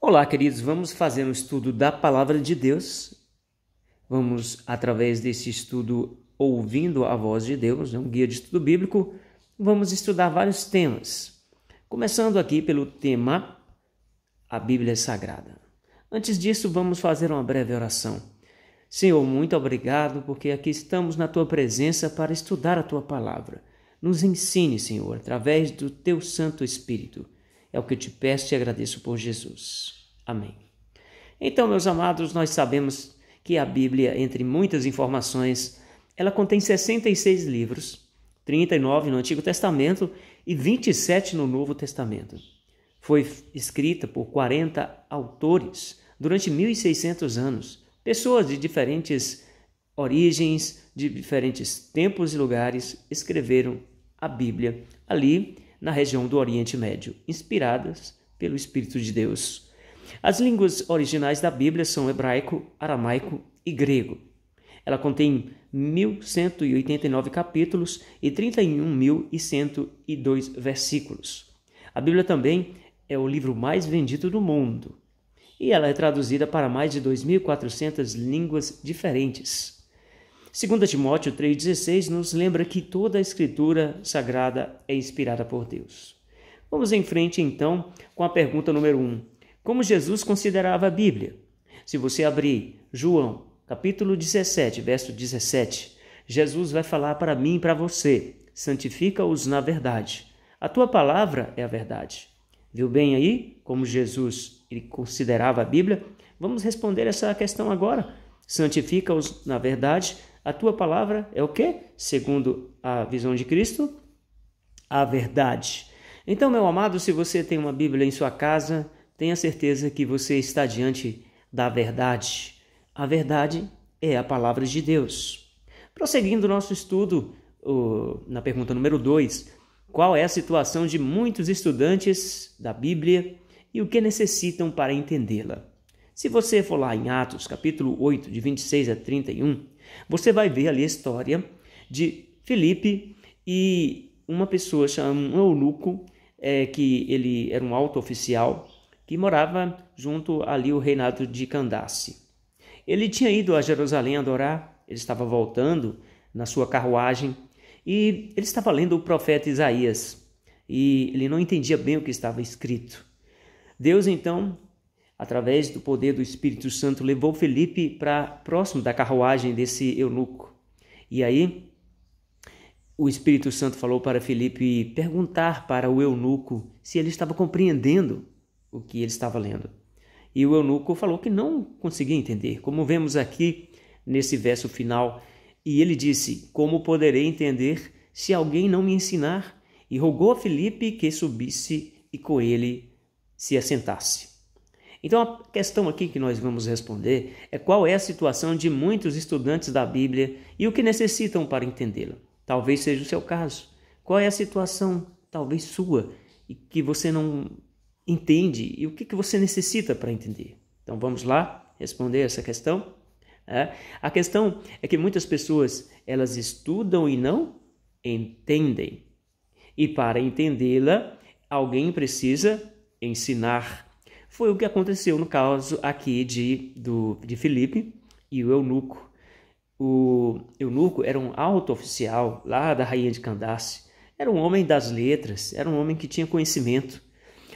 Olá, queridos, vamos fazer um estudo da palavra de Deus. Vamos, através desse estudo, ouvindo a voz de Deus, é um guia de estudo bíblico, vamos estudar vários temas. Começando aqui pelo tema A Bíblia Sagrada. Antes disso, vamos fazer uma breve oração. Senhor, muito obrigado, porque aqui estamos na tua presença para estudar a tua palavra. Nos ensine, Senhor, através do teu Santo Espírito. É o que eu te peço e agradeço por Jesus. Amém. Então, meus amados, nós sabemos que a Bíblia, entre muitas informações, ela contém 66 livros, 39 no Antigo Testamento e 27 no Novo Testamento. Foi escrita por 40 autores durante 1.600 anos, pessoas de diferentes origens, de diferentes tempos e lugares, escreveram a Bíblia. Ali, na região do Oriente Médio, inspiradas pelo Espírito de Deus. As línguas originais da Bíblia são hebraico, aramaico e grego. Ela contém 1.189 capítulos e 31.102 versículos. A Bíblia também é o livro mais vendido do mundo e ela é traduzida para mais de 2.400 línguas diferentes. 2 Timóteo 3,16 nos lembra que toda a Escritura sagrada é inspirada por Deus. Vamos em frente então com a pergunta número 1. Como Jesus considerava a Bíblia? Se você abrir João, capítulo 17, verso 17, Jesus vai falar para mim e para você: santifica-os na verdade. A tua palavra é a verdade. Viu bem aí como Jesus ele considerava a Bíblia? Vamos responder essa questão agora. Santifica-os na verdade, a tua palavra é o que? Segundo a visão de Cristo, a verdade. Então, meu amado, se você tem uma Bíblia em sua casa, tenha certeza que você está diante da verdade. A verdade é a palavra de Deus. Prosseguindo nosso estudo, na pergunta número 2, qual é a situação de muitos estudantes da Bíblia e o que necessitam para entendê-la? Se você for lá em Atos, capítulo 8, de 26 a 31, você vai ver ali a história de Felipe e uma pessoa chamada um eunuco, é, que ele era um alto oficial, que morava junto ali o reinado de Candace. Ele tinha ido a Jerusalém adorar, ele estava voltando na sua carruagem e ele estava lendo o profeta Isaías e ele não entendia bem o que estava escrito. Deus então através do poder do Espírito Santo, levou Felipe para próximo da carruagem desse eunuco. E aí, o Espírito Santo falou para Felipe perguntar para o eunuco se ele estava compreendendo o que ele estava lendo. E o eunuco falou que não conseguia entender, como vemos aqui nesse verso final. E ele disse: Como poderei entender se alguém não me ensinar? E rogou a Felipe que subisse e com ele se assentasse. Então, a questão aqui que nós vamos responder é qual é a situação de muitos estudantes da Bíblia e o que necessitam para entendê-la. Talvez seja o seu caso. Qual é a situação, talvez sua, e que você não entende e o que, que você necessita para entender? Então, vamos lá responder essa questão. É. A questão é que muitas pessoas elas estudam e não entendem. E para entendê-la, alguém precisa ensinar foi o que aconteceu no caso aqui de, do, de Felipe e o eunuco. O eunuco era um alto oficial lá da rainha de Candace. Era um homem das letras, era um homem que tinha conhecimento.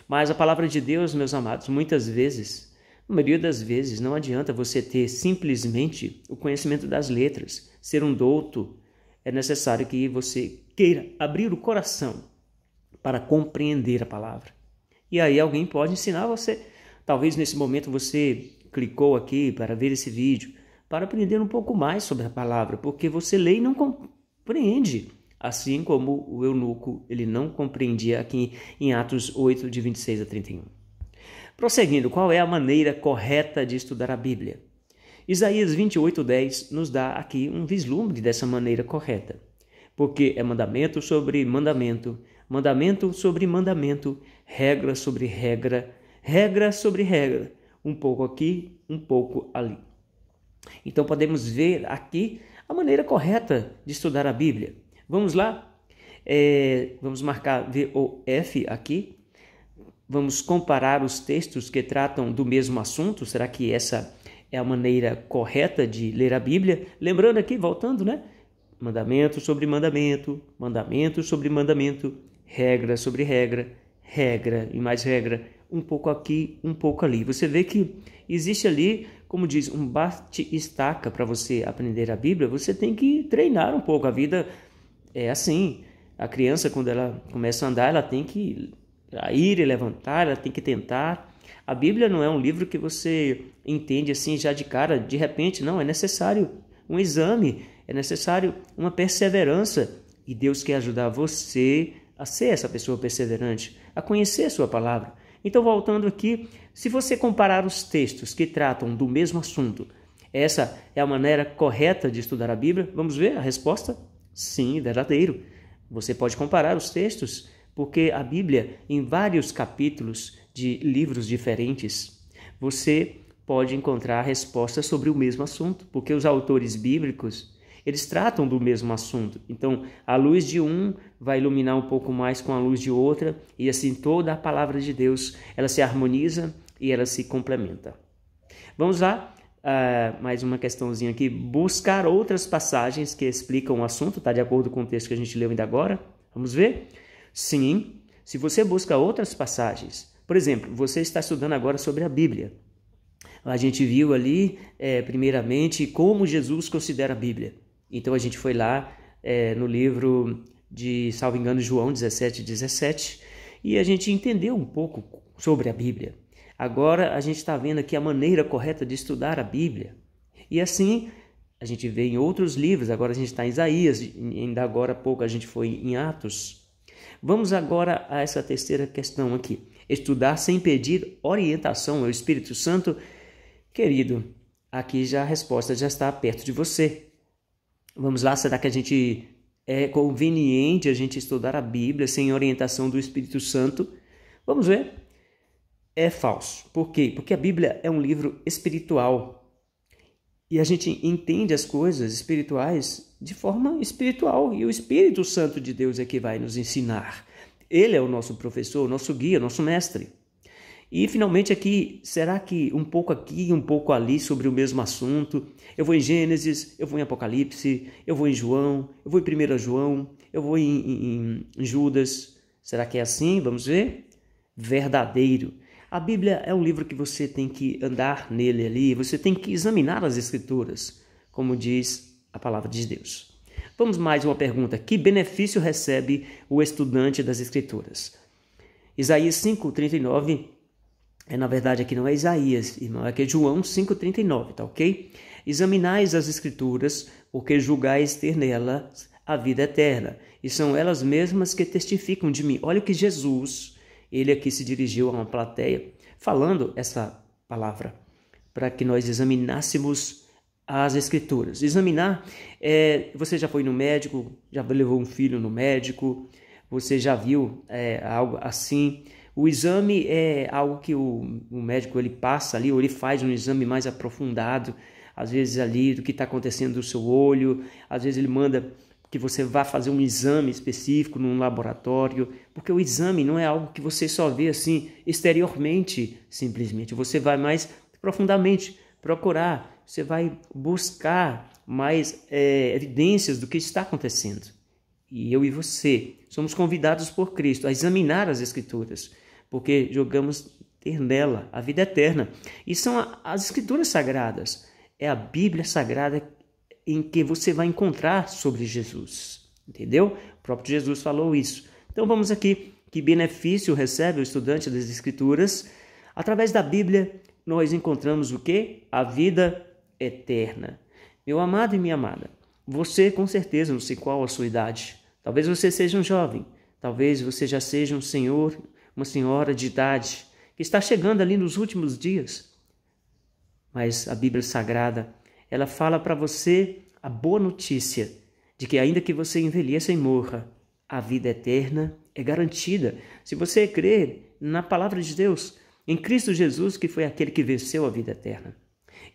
Mas a palavra de Deus, meus amados, muitas vezes, na maioria das vezes, não adianta você ter simplesmente o conhecimento das letras, ser um douto. É necessário que você queira abrir o coração para compreender a palavra. E aí alguém pode ensinar você Talvez nesse momento você clicou aqui para ver esse vídeo, para aprender um pouco mais sobre a palavra, porque você lê e não compreende. Assim como o eunuco, ele não compreendia aqui em Atos 8, de 26 a 31. Prosseguindo, qual é a maneira correta de estudar a Bíblia? Isaías 10 nos dá aqui um vislumbre dessa maneira correta, porque é mandamento sobre mandamento, mandamento sobre mandamento, regra sobre regra, regra sobre regra, um pouco aqui, um pouco ali. Então podemos ver aqui a maneira correta de estudar a Bíblia. Vamos lá? É, vamos marcar VOF aqui. Vamos comparar os textos que tratam do mesmo assunto. Será que essa é a maneira correta de ler a Bíblia? Lembrando aqui, voltando, né? Mandamento sobre mandamento, mandamento sobre mandamento, regra sobre regra, regra e mais regra, um pouco aqui, um pouco ali. Você vê que existe ali, como diz, um bate-estaca para você aprender a Bíblia. Você tem que treinar um pouco. A vida é assim. A criança, quando ela começa a andar, ela tem que ir e levantar, ela tem que tentar. A Bíblia não é um livro que você entende assim já de cara, de repente. Não, é necessário um exame, é necessário uma perseverança. E Deus quer ajudar você a ser essa pessoa perseverante, a conhecer a sua palavra, então, voltando aqui, se você comparar os textos que tratam do mesmo assunto, essa é a maneira correta de estudar a Bíblia? Vamos ver a resposta? Sim, verdadeiro. Você pode comparar os textos, porque a Bíblia, em vários capítulos de livros diferentes, você pode encontrar respostas sobre o mesmo assunto, porque os autores bíblicos eles tratam do mesmo assunto. Então, a luz de um vai iluminar um pouco mais com a luz de outra, e assim toda a palavra de Deus ela se harmoniza e ela se complementa. Vamos lá, Uh, mais uma questãozinha aqui, buscar outras passagens que explicam o assunto, tá? De acordo com o texto que a gente leu ainda agora. Vamos ver? Sim, se você busca outras passagens, por exemplo, você está estudando agora sobre a Bíblia. A gente viu ali, é, primeiramente, como Jesus considera a Bíblia. Então a gente foi lá é, no livro de, salvo engano, João 17, 17, e a gente entendeu um pouco sobre a Bíblia. Agora a gente está vendo aqui a maneira correta de estudar a Bíblia. E assim a gente vê em outros livros, agora a gente está em Isaías, ainda agora há pouco a gente foi em Atos. Vamos agora a essa terceira questão aqui. Estudar sem pedir orientação ao Espírito Santo. Querido, aqui já a resposta já está perto de você. Vamos lá, será que a gente é conveniente a gente estudar a Bíblia sem orientação do Espírito Santo? Vamos ver. É falso. Por quê? Porque a Bíblia é um livro espiritual. E a gente entende as coisas espirituais de forma espiritual. E o Espírito Santo de Deus é que vai nos ensinar. Ele é o nosso professor, nosso guia, nosso mestre. E finalmente aqui, será que um pouco aqui, um pouco ali sobre o mesmo assunto? Eu vou em Gênesis, eu vou em Apocalipse, eu vou em João, eu vou em 1 João, eu vou em, em, em Judas. Será que é assim? Vamos ver? Verdadeiro. A Bíblia é um livro que você tem que andar nele ali, você tem que examinar as Escrituras, como diz a palavra de Deus. Vamos mais uma pergunta. Que benefício recebe o estudante das Escrituras? Isaías 39. É, na verdade, aqui não é Isaías, irmão, é aqui é João 5,39, tá ok? Examinais as Escrituras, porque julgais ter nelas a vida eterna, e são elas mesmas que testificam de mim. Olha o que Jesus, ele aqui se dirigiu a uma plateia, falando essa palavra, para que nós examinássemos as Escrituras. Examinar, é, você já foi no médico, já levou um filho no médico, você já viu é, algo assim o exame é algo que o, o médico ele passa ali, ou ele faz um exame mais aprofundado, às vezes ali do que está acontecendo no seu olho, às vezes ele manda que você vá fazer um exame específico num laboratório, porque o exame não é algo que você só vê assim exteriormente, simplesmente. Você vai mais profundamente procurar, você vai buscar mais é, evidências do que está acontecendo. E eu e você somos convidados por Cristo a examinar as Escrituras, porque jogamos ter nela a vida eterna. E são as escrituras sagradas. É a Bíblia sagrada em que você vai encontrar sobre Jesus. Entendeu? O próprio Jesus falou isso. Então vamos aqui. Que benefício recebe o estudante das escrituras? Através da Bíblia, nós encontramos o que? A vida eterna. Meu amado e minha amada, você com certeza não sei qual a sua idade. Talvez você seja um jovem, talvez você já seja um senhor uma senhora de idade que está chegando ali nos últimos dias. Mas a Bíblia Sagrada, ela fala para você a boa notícia de que ainda que você envelheça e morra, a vida eterna é garantida. Se você crer na palavra de Deus, em Cristo Jesus, que foi aquele que venceu a vida eterna.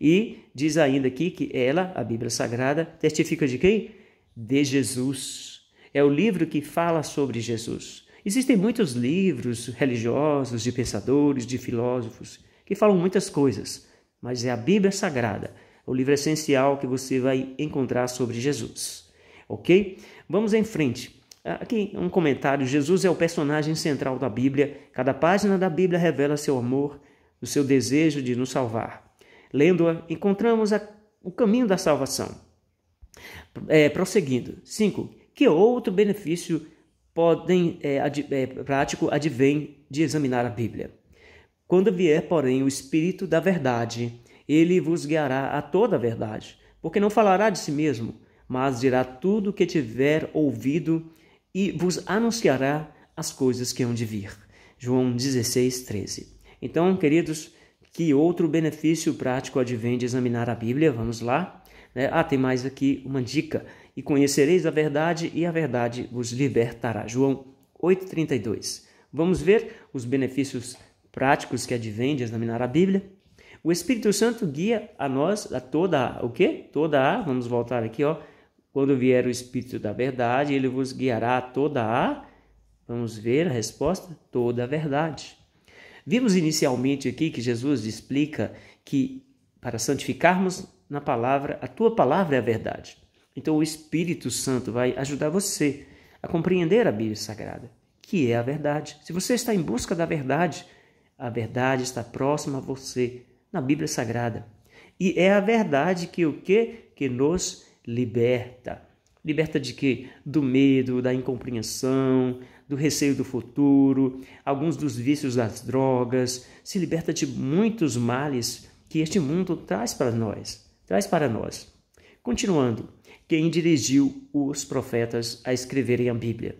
E diz ainda aqui que ela, a Bíblia Sagrada, testifica de quem? De Jesus. É o livro que fala sobre Jesus. Existem muitos livros religiosos, de pensadores, de filósofos, que falam muitas coisas, mas é a Bíblia Sagrada, o livro essencial que você vai encontrar sobre Jesus. Ok? Vamos em frente. Aqui um comentário: Jesus é o personagem central da Bíblia. Cada página da Bíblia revela seu amor, o seu desejo de nos salvar. Lendo-a, encontramos a, o caminho da salvação. É, prosseguindo. 5. Que outro benefício podem é, ad, é, prático advém de examinar a Bíblia. Quando vier, porém, o Espírito da verdade, ele vos guiará a toda a verdade, porque não falará de si mesmo, mas dirá tudo o que tiver ouvido e vos anunciará as coisas que hão de vir. João 16, 13. Então, queridos, que outro benefício prático advém de examinar a Bíblia? Vamos lá. Né? Ah, tem mais aqui uma dica e conhecereis a verdade, e a verdade vos libertará. João 8,32. Vamos ver os benefícios práticos que advêm de examinar a Bíblia. O Espírito Santo guia a nós, a toda a, o quê? Toda a, vamos voltar aqui, ó. Quando vier o Espírito da verdade, ele vos guiará a toda a, vamos ver a resposta, toda a verdade. Vimos inicialmente aqui que Jesus explica que para santificarmos na palavra, a tua palavra é a verdade. Então o Espírito Santo vai ajudar você a compreender a Bíblia Sagrada, que é a verdade. Se você está em busca da verdade, a verdade está próxima a você na Bíblia Sagrada. E é a verdade que o que que nos liberta. Liberta de quê? Do medo, da incompreensão, do receio do futuro, alguns dos vícios das drogas, se liberta de muitos males que este mundo traz para nós, traz para nós. Continuando, quem dirigiu os profetas a escreverem a Bíblia?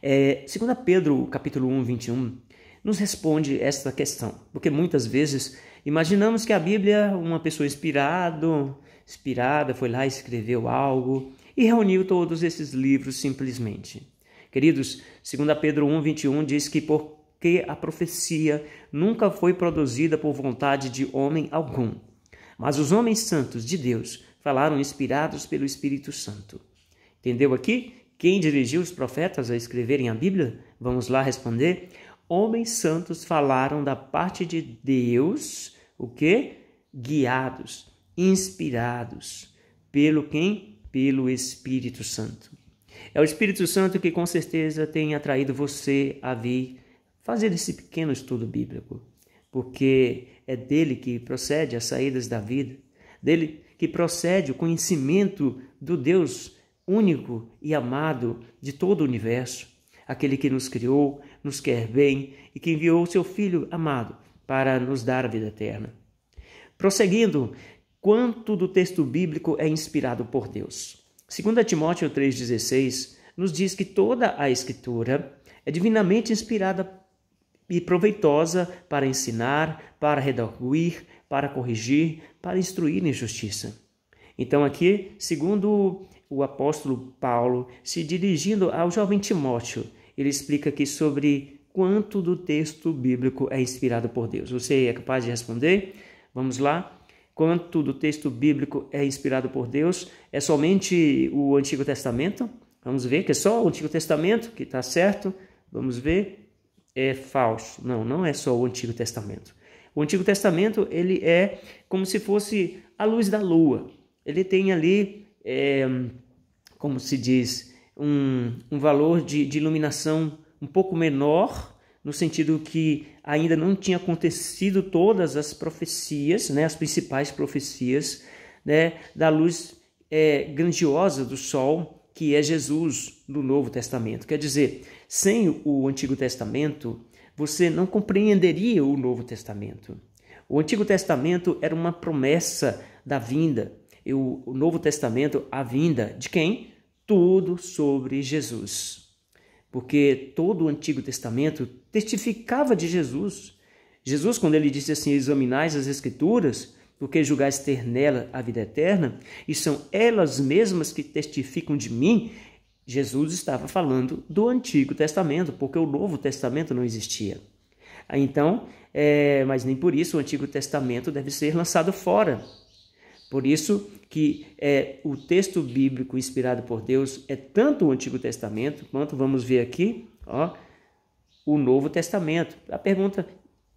É, 2 Pedro, capítulo 1, 21, nos responde esta questão, porque muitas vezes imaginamos que a Bíblia, uma pessoa inspirado, inspirada, foi lá e escreveu algo e reuniu todos esses livros simplesmente. Queridos, 2 Pedro 1, 21 diz que porque a profecia nunca foi produzida por vontade de homem algum, mas os homens santos de Deus falaram inspirados pelo Espírito Santo. Entendeu aqui? Quem dirigiu os profetas a escreverem a Bíblia? Vamos lá responder. Homens santos falaram da parte de Deus, o que? Guiados, inspirados pelo quem? Pelo Espírito Santo. É o Espírito Santo que com certeza tem atraído você a vir fazer esse pequeno estudo bíblico, porque é dele que procede as saídas da vida, dele que procede o conhecimento do Deus único e amado de todo o universo, aquele que nos criou, nos quer bem e que enviou o seu Filho amado para nos dar a vida eterna. Prosseguindo, quanto do texto bíblico é inspirado por Deus? 2 Timóteo 3,16 nos diz que toda a Escritura é divinamente inspirada e proveitosa para ensinar, para redarguir, para corrigir, para instruir em justiça. Então, aqui, segundo o apóstolo Paulo, se dirigindo ao jovem Timóteo, ele explica aqui sobre quanto do texto bíblico é inspirado por Deus. Você é capaz de responder? Vamos lá. Quanto do texto bíblico é inspirado por Deus? É somente o Antigo Testamento? Vamos ver que é só o Antigo Testamento que está certo. Vamos ver é falso. Não, não é só o Antigo Testamento. O Antigo Testamento ele é como se fosse a luz da lua. Ele tem ali, é, como se diz, um, um valor de, de iluminação um pouco menor, no sentido que ainda não tinha acontecido todas as profecias, né, as principais profecias, né, da luz é, grandiosa do sol que é Jesus do Novo Testamento. Quer dizer, sem o Antigo Testamento, você não compreenderia o Novo Testamento. O Antigo Testamento era uma promessa da vinda, e o Novo Testamento, a vinda de quem? Tudo sobre Jesus. Porque todo o Antigo Testamento testificava de Jesus. Jesus, quando ele disse assim: examinais as Escrituras, porque julgais ter nela a vida eterna, e são elas mesmas que testificam de mim, Jesus estava falando do Antigo Testamento, porque o Novo Testamento não existia. Então, é, mas nem por isso o Antigo Testamento deve ser lançado fora. Por isso que é, o texto bíblico inspirado por Deus é tanto o Antigo Testamento quanto vamos ver aqui, ó, o Novo Testamento. A pergunta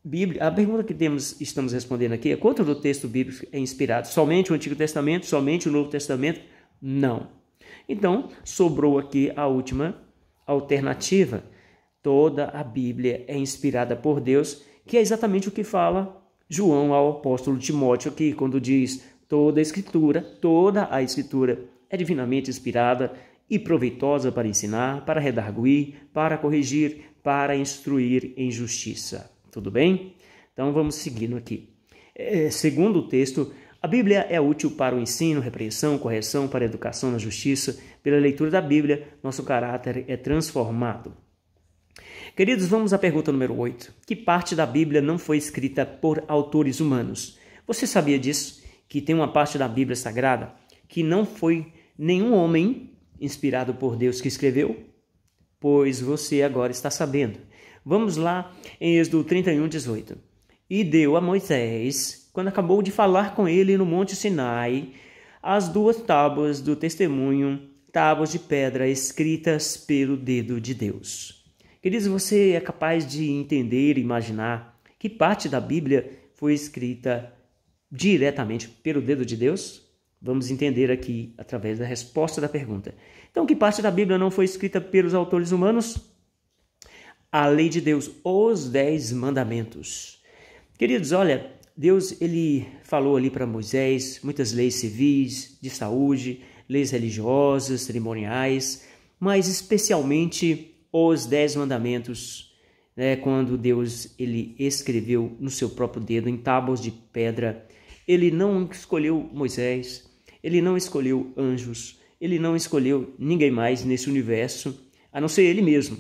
bíblica, a pergunta que temos, estamos respondendo aqui é quanto do texto bíblico é inspirado? Somente o Antigo Testamento? Somente o Novo Testamento? Não. Então, sobrou aqui a última alternativa. Toda a Bíblia é inspirada por Deus, que é exatamente o que fala João ao apóstolo Timóteo aqui, quando diz: toda a Escritura, toda a Escritura é divinamente inspirada e proveitosa para ensinar, para redarguir, para corrigir, para instruir em justiça. Tudo bem? Então vamos seguindo aqui. É, segundo o texto, a Bíblia é útil para o ensino, repreensão, correção, para a educação na justiça. Pela leitura da Bíblia, nosso caráter é transformado. Queridos, vamos à pergunta número 8. Que parte da Bíblia não foi escrita por autores humanos? Você sabia disso? Que tem uma parte da Bíblia Sagrada que não foi nenhum homem inspirado por Deus que escreveu? Pois você agora está sabendo. Vamos lá em Êxodo 31, 18. E deu a Moisés quando acabou de falar com ele no Monte Sinai, as duas tábuas do testemunho, tábuas de pedra escritas pelo dedo de Deus. Queridos, você é capaz de entender e imaginar que parte da Bíblia foi escrita diretamente pelo dedo de Deus? Vamos entender aqui através da resposta da pergunta. Então, que parte da Bíblia não foi escrita pelos autores humanos? A lei de Deus, os dez mandamentos. Queridos, olha, Deus ele falou ali para Moisés muitas leis civis, de saúde, leis religiosas, cerimoniais, mas especialmente os dez mandamentos, né, quando Deus ele escreveu no seu próprio dedo em tábuas de pedra. Ele não escolheu Moisés, ele não escolheu anjos, ele não escolheu ninguém mais nesse universo, a não ser ele mesmo,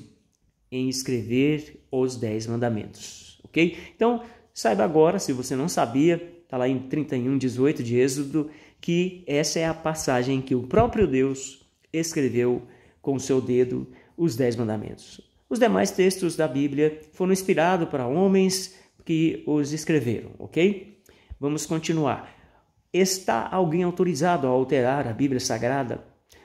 em escrever os dez mandamentos, ok? Então Saiba agora, se você não sabia, está lá em 31, 18 de Êxodo, que essa é a passagem que o próprio Deus escreveu com o seu dedo os Dez Mandamentos. Os demais textos da Bíblia foram inspirados para homens que os escreveram, ok? Vamos continuar. Está alguém autorizado a alterar a Bíblia Sagrada?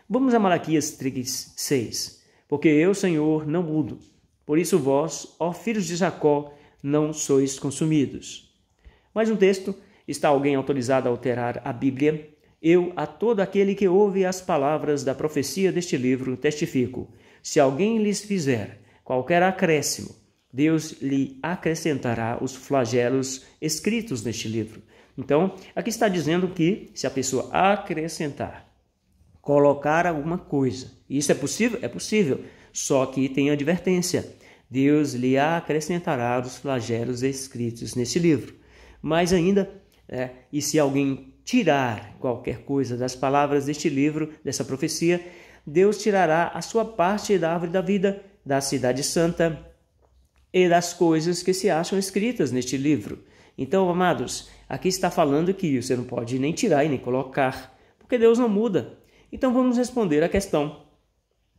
Vamos a Malaquias 3, 6. Porque eu, Senhor, não mudo. Por isso vós, ó filhos de Jacó, não sois consumidos. Mais um texto: está alguém autorizado a alterar a Bíblia? Eu, a todo aquele que ouve as palavras da profecia deste livro, testifico: se alguém lhes fizer qualquer acréscimo, Deus lhe acrescentará os flagelos escritos neste livro. Então, aqui está dizendo que se a pessoa acrescentar, colocar alguma coisa, isso é possível? É possível, só que tem advertência. Deus lhe acrescentará os flagelos escritos neste livro. Mas ainda, é, e se alguém tirar qualquer coisa das palavras deste livro, dessa profecia, Deus tirará a sua parte da árvore da vida, da cidade santa e das coisas que se acham escritas neste livro. Então, amados, aqui está falando que você não pode nem tirar e nem colocar, porque Deus não muda. Então vamos responder à questão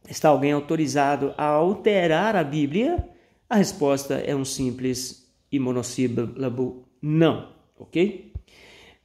Está alguém autorizado a alterar a Bíblia? A resposta é um simples e monossílabo não, ok?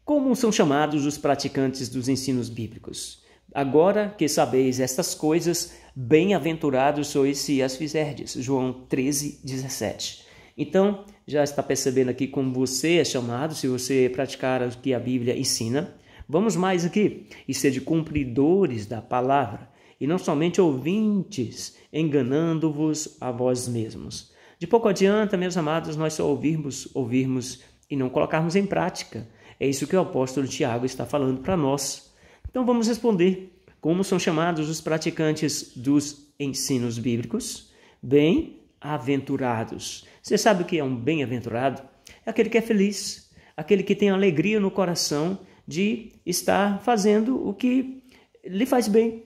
Como são chamados os praticantes dos ensinos bíblicos? Agora que sabeis estas coisas, bem-aventurados sois se as fizerdes. João 13, 17. Então, já está percebendo aqui como você é chamado, se você praticar o que a Bíblia ensina. Vamos mais aqui. E sede cumpridores da palavra, e não somente ouvintes, enganando-vos a vós mesmos. De pouco adianta, meus amados, nós só ouvirmos, ouvirmos e não colocarmos em prática. É isso que o apóstolo Tiago está falando para nós. Então vamos responder. Como são chamados os praticantes dos ensinos bíblicos? Bem-aventurados. Você sabe o que é um bem-aventurado? É aquele que é feliz, aquele que tem alegria no coração de estar fazendo o que lhe faz bem,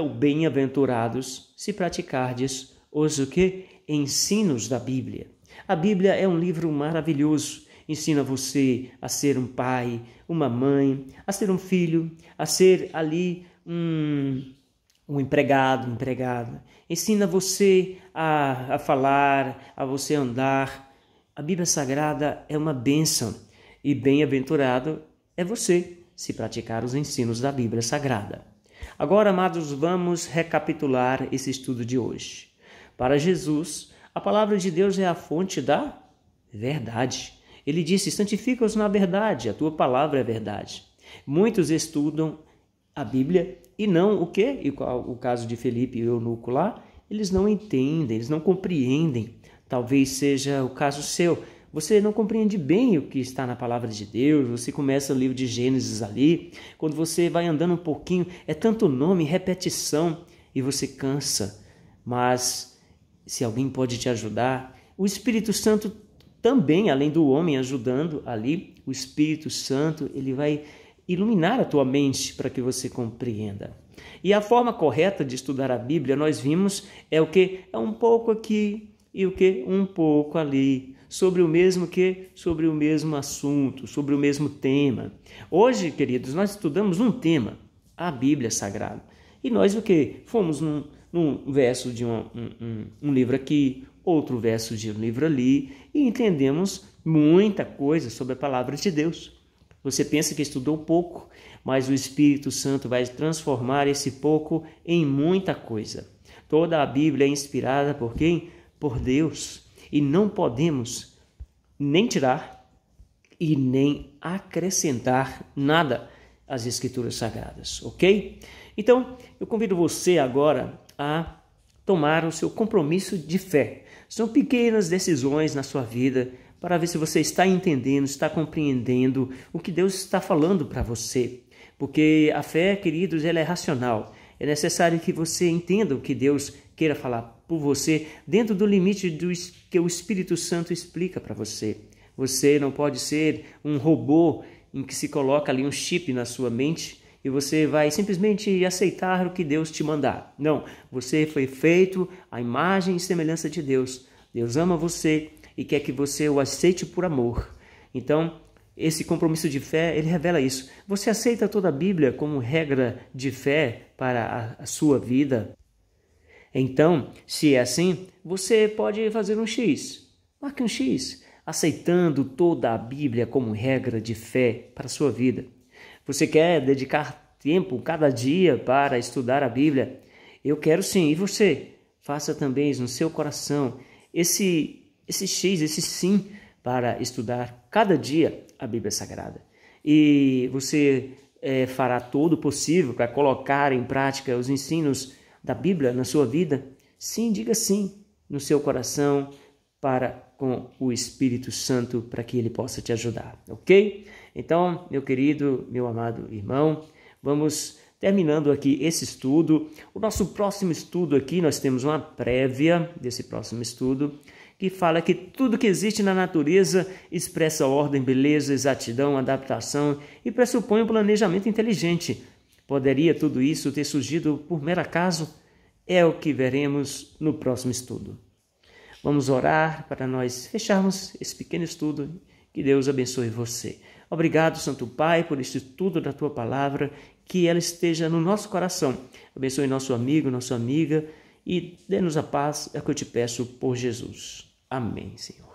então, bem-aventurados se praticardes os o que? Ensinos da Bíblia. A Bíblia é um livro maravilhoso. Ensina você a ser um pai, uma mãe, a ser um filho, a ser ali um, um empregado, empregada. Ensina você a, a falar, a você andar. A Bíblia Sagrada é uma bênção e bem-aventurado é você se praticar os ensinos da Bíblia Sagrada. Agora, amados, vamos recapitular esse estudo de hoje. Para Jesus, a palavra de Deus é a fonte da verdade. Ele disse: santifica-os na verdade, a tua palavra é verdade. Muitos estudam a Bíblia e não o quê? E o caso de Felipe e o eunuco lá, eles não entendem, eles não compreendem. Talvez seja o caso seu você não compreende bem o que está na palavra de Deus. Você começa o livro de Gênesis ali, quando você vai andando um pouquinho, é tanto nome, repetição e você cansa. Mas se alguém pode te ajudar, o Espírito Santo também, além do homem ajudando ali, o Espírito Santo, ele vai iluminar a tua mente para que você compreenda. E a forma correta de estudar a Bíblia, nós vimos, é o que? É um pouco aqui e o que? Um pouco ali sobre o mesmo que sobre o mesmo assunto, sobre o mesmo tema. Hoje, queridos, nós estudamos um tema, a Bíblia Sagrada. E nós o que? Fomos num, num verso de um, um, um, livro aqui, outro verso de um livro ali, e entendemos muita coisa sobre a palavra de Deus. Você pensa que estudou pouco, mas o Espírito Santo vai transformar esse pouco em muita coisa. Toda a Bíblia é inspirada por quem? Por Deus e não podemos nem tirar e nem acrescentar nada às Escrituras Sagradas, ok? Então, eu convido você agora a tomar o seu compromisso de fé. São pequenas decisões na sua vida para ver se você está entendendo, está compreendendo o que Deus está falando para você. Porque a fé, queridos, ela é racional. É necessário que você entenda o que Deus queira falar por você dentro do limite do que o Espírito Santo explica para você. Você não pode ser um robô em que se coloca ali um chip na sua mente e você vai simplesmente aceitar o que Deus te mandar. Não, você foi feito à imagem e semelhança de Deus. Deus ama você e quer que você o aceite por amor. Então, esse compromisso de fé, ele revela isso. Você aceita toda a Bíblia como regra de fé para a sua vida? Então, se é assim, você pode fazer um X. Marque um X, aceitando toda a Bíblia como regra de fé para a sua vida. Você quer dedicar tempo cada dia para estudar a Bíblia? Eu quero sim. E você? Faça também no seu coração esse esse X, esse sim para estudar cada dia a Bíblia Sagrada. E você é, fará todo o possível para colocar em prática os ensinos da Bíblia na sua vida? Sim, diga sim no seu coração para com o Espírito Santo para que ele possa te ajudar, ok? Então, meu querido, meu amado irmão, vamos terminando aqui esse estudo. O nosso próximo estudo aqui, nós temos uma prévia desse próximo estudo que fala que tudo que existe na natureza expressa ordem, beleza, exatidão, adaptação e pressupõe um planejamento inteligente Poderia tudo isso ter surgido por mero acaso? É o que veremos no próximo estudo. Vamos orar para nós fecharmos esse pequeno estudo. Que Deus abençoe você. Obrigado, Santo Pai, por este estudo da tua palavra, que ela esteja no nosso coração. Abençoe nosso amigo, nossa amiga e dê-nos a paz, é o que eu te peço por Jesus. Amém, Senhor.